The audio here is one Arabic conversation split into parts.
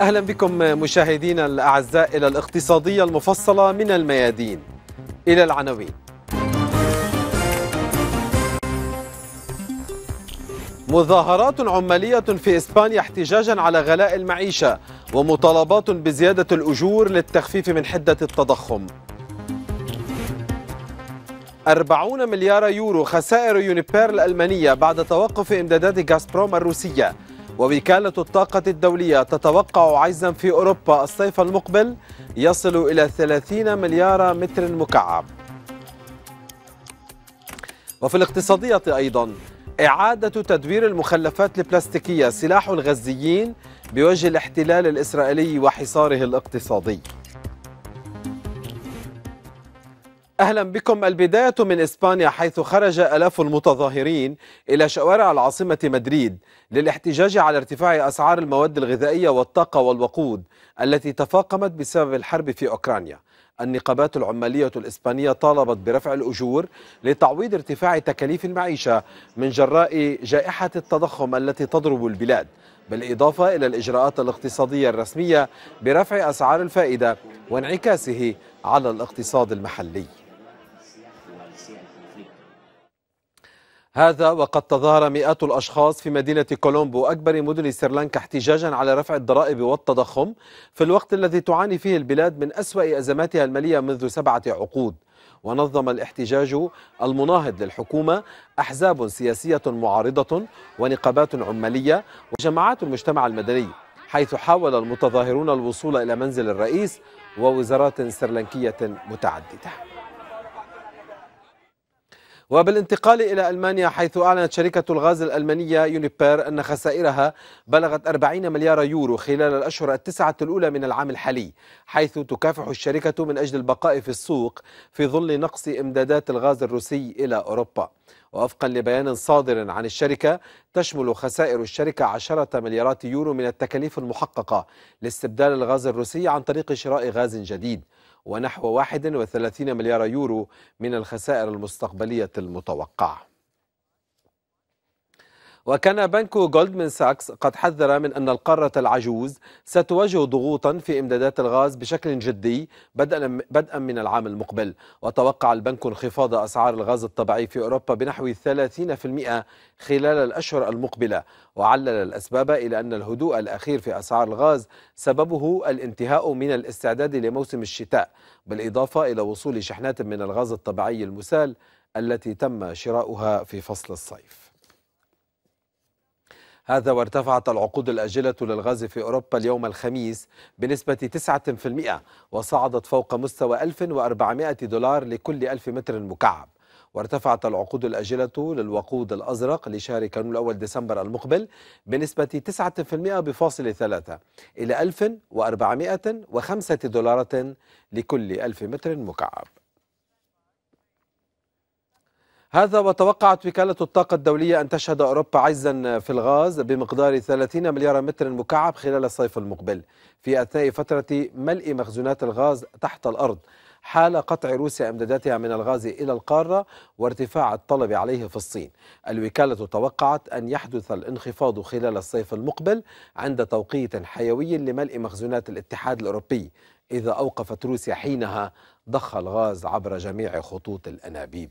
اهلا بكم مشاهدينا الاعزاء الى الاقتصاديه المفصله من الميادين الى العناوين. مظاهرات عماليه في اسبانيا احتجاجا على غلاء المعيشه ومطالبات بزياده الاجور للتخفيف من حده التضخم. 40 مليار يورو خسائر يونيبير الألمانية بعد توقف إمدادات غازبروم الروسية ووكالة الطاقة الدولية تتوقع عجزا في أوروبا الصيف المقبل يصل إلى 30 مليار متر مكعب وفي الاقتصادية أيضا إعادة تدوير المخلفات البلاستيكية سلاح الغزيين بوجه الاحتلال الإسرائيلي وحصاره الاقتصادي أهلا بكم البداية من إسبانيا حيث خرج ألاف المتظاهرين إلى شوارع العاصمة مدريد للاحتجاج على ارتفاع أسعار المواد الغذائية والطاقة والوقود التي تفاقمت بسبب الحرب في أوكرانيا النقابات العمالية الإسبانية طالبت برفع الأجور لتعويض ارتفاع تكاليف المعيشة من جراء جائحة التضخم التي تضرب البلاد بالإضافة إلى الإجراءات الاقتصادية الرسمية برفع أسعار الفائدة وانعكاسه على الاقتصاد المحلي هذا وقد تظاهر مئات الأشخاص في مدينة كولومبو أكبر مدن سريلانكا احتجاجا على رفع الضرائب والتضخم في الوقت الذي تعاني فيه البلاد من أسوأ أزماتها المالية منذ سبعة عقود ونظم الاحتجاج المناهض للحكومة أحزاب سياسية معارضة ونقابات عمالية وجماعات المجتمع المدني حيث حاول المتظاهرون الوصول إلى منزل الرئيس ووزارات سريلانكية متعددة وبالانتقال إلى ألمانيا حيث أعلنت شركة الغاز الألمانية يونيبير أن خسائرها بلغت 40 مليار يورو خلال الأشهر التسعة الأولى من العام الحالي حيث تكافح الشركة من أجل البقاء في السوق في ظل نقص إمدادات الغاز الروسي إلى أوروبا وفقا لبيان صادر عن الشركة تشمل خسائر الشركة 10 مليارات يورو من التكاليف المحققة لاستبدال الغاز الروسي عن طريق شراء غاز جديد ونحو 31 مليار يورو من الخسائر المستقبلية المتوقعة وكان بنك جولدمان ساكس قد حذر من أن القارة العجوز ستواجه ضغوطا في إمدادات الغاز بشكل جدي بدءا من العام المقبل وتوقع البنك انخفاض أسعار الغاز الطبيعي في أوروبا بنحو 30% خلال الأشهر المقبلة وعلل الأسباب إلى أن الهدوء الأخير في أسعار الغاز سببه الانتهاء من الاستعداد لموسم الشتاء بالإضافة إلى وصول شحنات من الغاز الطبيعي المسال التي تم شراؤها في فصل الصيف هذا وارتفعت العقود الأجلة للغاز في أوروبا اليوم الخميس بنسبة 9% وصعدت فوق مستوى 1400 دولار لكل 1000 متر مكعب وارتفعت العقود الأجلة للوقود الأزرق لشهر كانون الأول ديسمبر المقبل بنسبة 9% بفاصل ثلاثة إلى 1405 دولارات لكل 1000 متر مكعب هذا وتوقعت وكالة الطاقة الدولية أن تشهد أوروبا عجزا في الغاز بمقدار 30 مليار متر مكعب خلال الصيف المقبل في أثناء فترة ملء مخزونات الغاز تحت الأرض حال قطع روسيا امداداتها من الغاز الى القاره وارتفاع الطلب عليه في الصين. الوكاله توقعت ان يحدث الانخفاض خلال الصيف المقبل عند توقيت حيوي لملء مخزونات الاتحاد الاوروبي اذا اوقفت روسيا حينها ضخ الغاز عبر جميع خطوط الانابيب.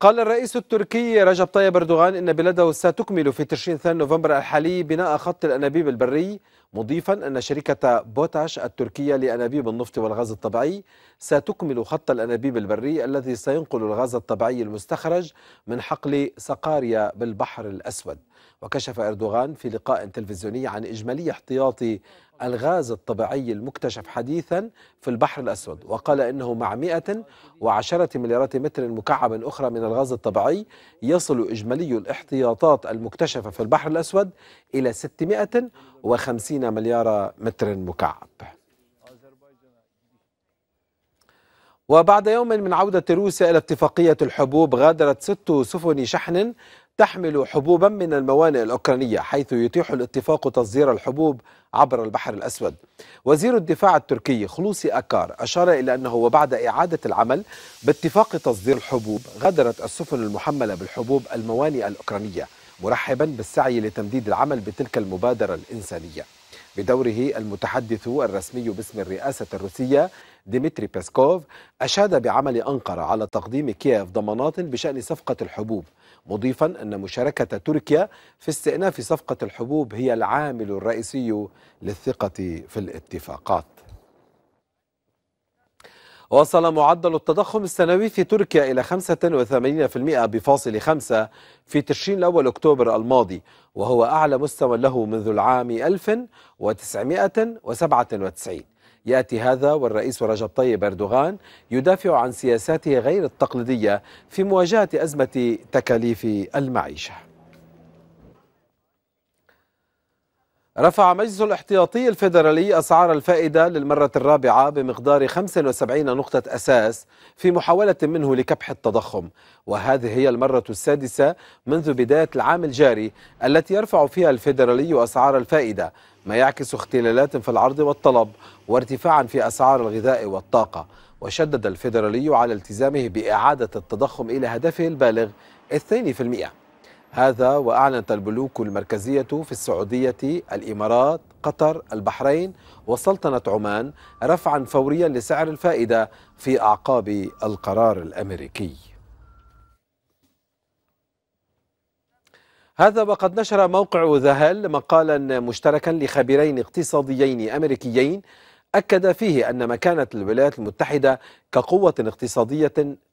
قال الرئيس التركي رجب طيب اردوغان ان بلاده ستكمل في تشرين ثاني نوفمبر الحالي بناء خط الانابيب البري مضيفا ان شركه بوتاش التركيه لانابيب النفط والغاز الطبيعي ستكمل خط الانابيب البري الذي سينقل الغاز الطبيعي المستخرج من حقل سقاريا بالبحر الاسود وكشف أردوغان في لقاء تلفزيوني عن إجمالي احتياطي الغاز الطبيعي المكتشف حديثا في البحر الأسود وقال إنه مع 110 مليارات متر مكعب أخرى من الغاز الطبيعي يصل إجمالي الاحتياطات المكتشفة في البحر الأسود إلى 650 مليار متر مكعب وبعد يوم من عودة روسيا إلى اتفاقية الحبوب غادرت ست سفن شحن تحمل حبوبا من الموانئ الأوكرانية حيث يتيح الاتفاق تصدير الحبوب عبر البحر الأسود وزير الدفاع التركي خلوصي أكار أشار إلى أنه وبعد إعادة العمل باتفاق تصدير الحبوب غادرت السفن المحملة بالحبوب الموانئ الأوكرانية مرحبا بالسعي لتمديد العمل بتلك المبادرة الإنسانية بدوره المتحدث الرسمي باسم الرئاسة الروسية ديمتري بيسكوف أشاد بعمل أنقرة على تقديم كييف ضمانات بشأن صفقة الحبوب مضيفا أن مشاركة تركيا في استئناف صفقة الحبوب هي العامل الرئيسي للثقة في الاتفاقات وصل معدل التضخم السنوي في تركيا إلى 85% بفاصل 5 في تشرين الأول أكتوبر الماضي وهو أعلى مستوى له منذ العام 1997 يأتي هذا والرئيس رجب طيب أردوغان يدافع عن سياساته غير التقليدية في مواجهة أزمة تكاليف المعيشة رفع مجلس الاحتياطي الفيدرالي أسعار الفائدة للمرة الرابعة بمقدار 75 نقطة أساس في محاولة منه لكبح التضخم وهذه هي المرة السادسة منذ بداية العام الجاري التي يرفع فيها الفيدرالي أسعار الفائدة ما يعكس اختلالات في العرض والطلب وارتفاعا في أسعار الغذاء والطاقة وشدد الفيدرالي على التزامه بإعادة التضخم إلى هدفه البالغ 2% هذا وأعلنت البنوك المركزية في السعودية الإمارات قطر البحرين وسلطنة عمان رفعا فوريا لسعر الفائدة في أعقاب القرار الأمريكي هذا وقد نشر موقع ذهل مقالا مشتركا لخبيرين اقتصاديين أمريكيين أكد فيه أن مكانة الولايات المتحدة كقوة اقتصادية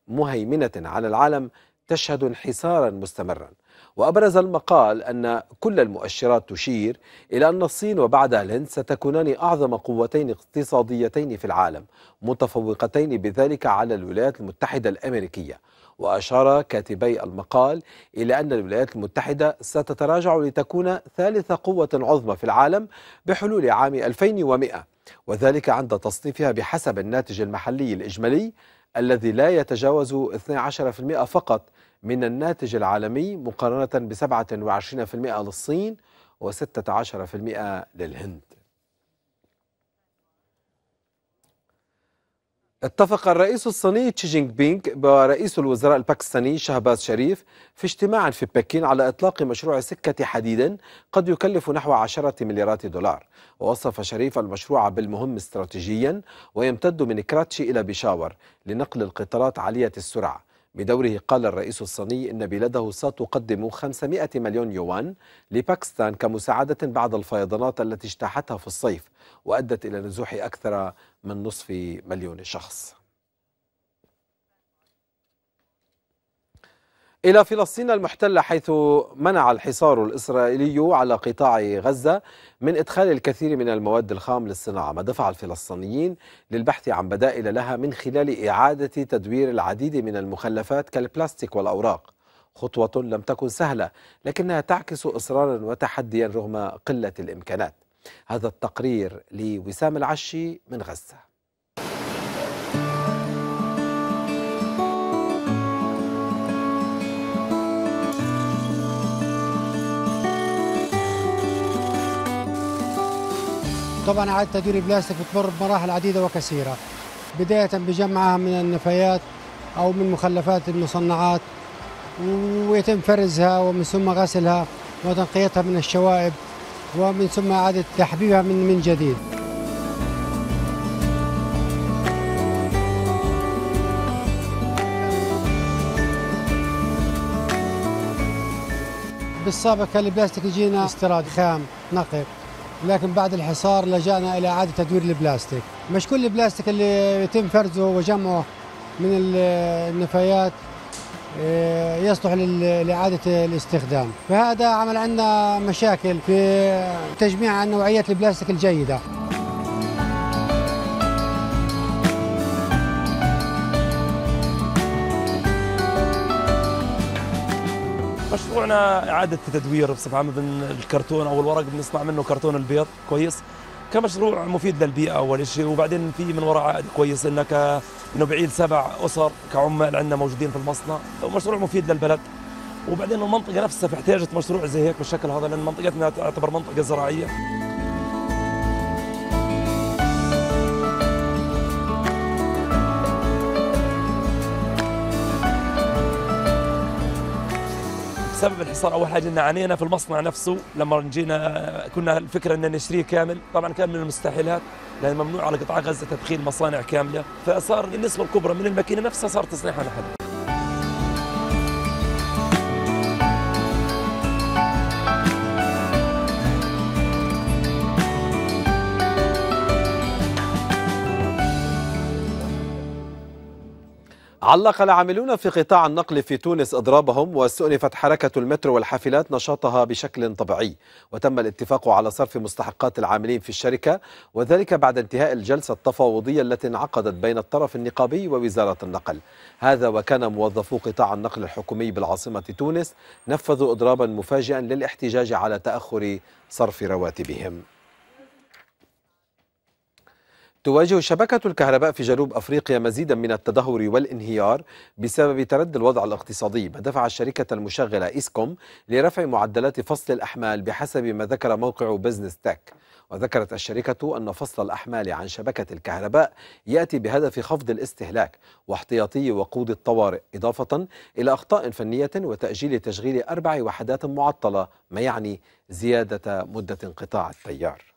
مهيمنة على العالم تشهد انحسارا مستمرا وأبرز المقال أن كل المؤشرات تشير إلى أن الصين وبعدها الهند ستكونان أعظم قوتين اقتصاديتين في العالم متفوقتين بذلك على الولايات المتحدة الأمريكية وأشار كاتبي المقال إلى أن الولايات المتحدة ستتراجع لتكون ثالث قوة عظمى في العالم بحلول عام 2100 وذلك عند تصنيفها بحسب الناتج المحلي الإجمالي الذي لا يتجاوز 12% فقط من الناتج العالمي مقارنة ب 27% للصين و16% للهند اتفق الرئيس الصيني تشي جينغ بينغ ورئيس الوزراء الباكستاني شهباز شريف في اجتماع في بكين على إطلاق مشروع سكة حديد قد يكلف نحو عشرة مليارات دولار ووصف شريف المشروع بالمهم استراتيجيا ويمتد من كراتشي إلى بشاور لنقل القطارات عالية السرعة بدوره قال الرئيس الصيني إن بلاده ستقدم 500 مليون يوان لباكستان كمساعدة بعد الفيضانات التي اجتاحتها في الصيف وأدت إلى نزوح أكثر من نصف مليون شخص إلى فلسطين المحتلة حيث منع الحصار الإسرائيلي على قطاع غزة من إدخال الكثير من المواد الخام للصناعة ما دفع الفلسطينيين للبحث عن بدائل لها من خلال إعادة تدوير العديد من المخلفات كالبلاستيك والأوراق خطوة لم تكن سهلة لكنها تعكس إصرارا وتحديا رغم قلة الإمكانات هذا التقرير لوسام العشي من غزة طبعا عاد تدوير البلاستيك بتمر بمراحل عديدة وكثيرة بداية بجمعها من النفايات أو من مخلفات المصنعات ويتم فرزها ومن ثم غسلها وتنقيتها من الشوائب ومن ثم إعادة تحبيبها من من جديد بالسابق كان البلاستيك يجينا استيراد خام نقي لكن بعد الحصار لجأنا إلى إعادة تدوير البلاستيك مش كل البلاستيك اللي يتم فرزه وجمعه من النفايات آه، يصلح لإعادة الاستخدام فهذا عمل عندنا مشاكل في تجميع نوعية البلاستيك الجيدة مشروعنا إعادة تدوير بصفة عامة من الكرتون أو الورق بنصنع منه كرتون البيض كويس كمشروع مفيد للبيئه اول شيء وبعدين في من وراء عائد كويس انك انه بعيد سبع اسر كعمال عندنا موجودين في المصنع ومشروع مفيد للبلد وبعدين المنطقه نفسها احتاجت مشروع زي هيك بالشكل هذا لان منطقتنا تعتبر منطقه زراعيه سبب الحصار اول حاجه ان عانينا في المصنع نفسه لما جينا كنا الفكره ان نشتريه كامل طبعا كان من المستحيلات لان ممنوع على قطاع غزه تدخين مصانع كامله فصار النسبه الكبرى من الماكينه نفسها صار تصنيعها لحد علق العاملون في قطاع النقل في تونس اضرابهم واستؤنفت حركه المترو والحافلات نشاطها بشكل طبيعي وتم الاتفاق على صرف مستحقات العاملين في الشركه وذلك بعد انتهاء الجلسه التفاوضيه التي انعقدت بين الطرف النقابي ووزاره النقل هذا وكان موظفو قطاع النقل الحكومي بالعاصمه تونس نفذوا اضرابا مفاجئا للاحتجاج على تاخر صرف رواتبهم تواجه شبكة الكهرباء في جنوب أفريقيا مزيدا من التدهور والانهيار بسبب تردي الوضع الاقتصادي ما دفع الشركة المشغلة إيسكوم لرفع معدلات فصل الأحمال بحسب ما ذكر موقع بزنس تك وذكرت الشركة أن فصل الأحمال عن شبكة الكهرباء يأتي بهدف خفض الاستهلاك واحتياطي وقود الطوارئ إضافة إلى أخطاء فنية وتأجيل تشغيل أربع وحدات معطلة ما يعني زيادة مدة انقطاع التيار